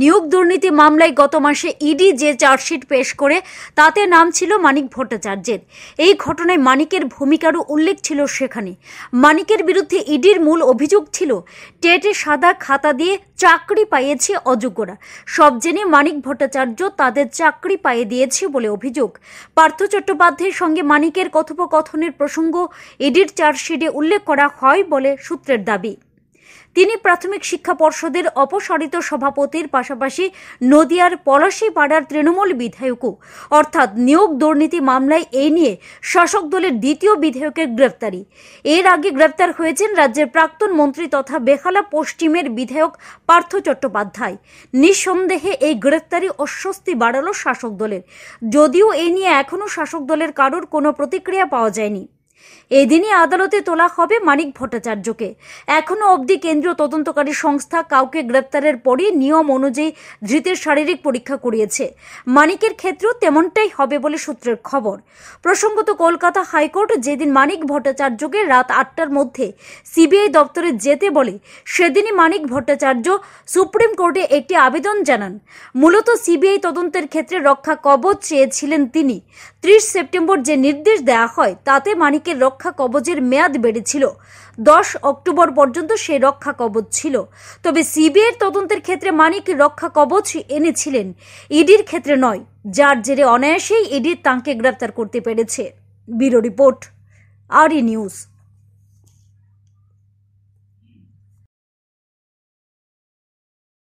নিয়োগ দুর্নীতি মামলায় গত মাসে ইডি যে চার্জশিট পেশ করে তাতে নাম ছিল মানিক ভট্টাচার্যের এই ঘটনায় মানিকের ভূমিকারও উল্লেখ ছিল সেখানে মানিকের বিরুদ্ধে ইডির মূল অভিযোগ ছিল টেটে সাদা খাতা দিয়ে চাকরি পাইয়েছে অযোগ্যরা সব জেনে মানিক ভট্টাচার্য তাদের চাকরি পাইয়ে দিয়েছে বলে অভিযোগ পার্থ চট্টোপাধ্যায়ের সঙ্গে মানিকের কথোপকথনের প্রসঙ্গ ইডির চার্জশিটে উল্লেখ করা হয় বলে সূত্রের দাবি তিনি প্রাথমিক শিক্ষা পর্ষদের অপসারিত সভাপতির পাশাপাশি নদিয়ার পলাশীপাড়ার তৃণমূল বিধায়কও অর্থাৎ নিয়োগ দুর্নীতি মামলায় এই নিয়ে শাসক দলের দ্বিতীয় বিধায়কের গ্রেফতারি এর আগে গ্রেপ্তার হয়েছেন রাজ্যের প্রাক্তন মন্ত্রী তথা বেহালা পশ্চিমের বিধায়ক পার্থ চট্টোপাধ্যায় নিঃসন্দেহে এই গ্রেফতারি অস্বস্তি বাড়ালো শাসক দলের যদিও এ নিয়ে এখনও শাসক দলের কারোর কোনো প্রতিক্রিয়া পাওয়া যায়নি এদিনই আদালতে তোলা হবে মানিক ভট্টাচার্যকে এখনও অবধি কেন্দ্রীয় তদন্তকারী সংস্থা কাউকে গ্রেপ্তারের পরই নিয়ম অনুযায়ী ধৃতের শারীরিক পরীক্ষা করিয়েছে মানিকের ক্ষেত্রেও তেমনটাই হবে বলে সূত্রের খবর প্রসঙ্গত কলকাতা হাইকোর্ট যেদিন মানিক ভট্টাচার্যকে রাত আটটার মধ্যে সিবিআই দপ্তরে যেতে বলে সেদিনই মানিক ভট্টাচার্য সুপ্রিম কোর্টে একটি আবেদন জানান মূলত সিবিআই তদন্তের ক্ষেত্রে রক্ষা কবচ চেয়েছিলেন তিনি ত্রিশ সেপ্টেম্বর যে নির্দেশ দেওয়া হয় তাতে মানিক ব্যাংকের রক্ষা কবজের মেয়াদ বেড়েছিল দশ অক্টোবর পর্যন্ত সে রক্ষা কবচ ছিল তবে সিবিআইয়ের তদন্তের ক্ষেত্রে মানিক রক্ষা কবচ এনেছিলেন ইডির ক্ষেত্রে নয় যার জেরে অনায়াসেই ইডি তাঁকে গ্রেপ্তার করতে পেরেছে ব্যুরো রিপোর্ট আর নিউজ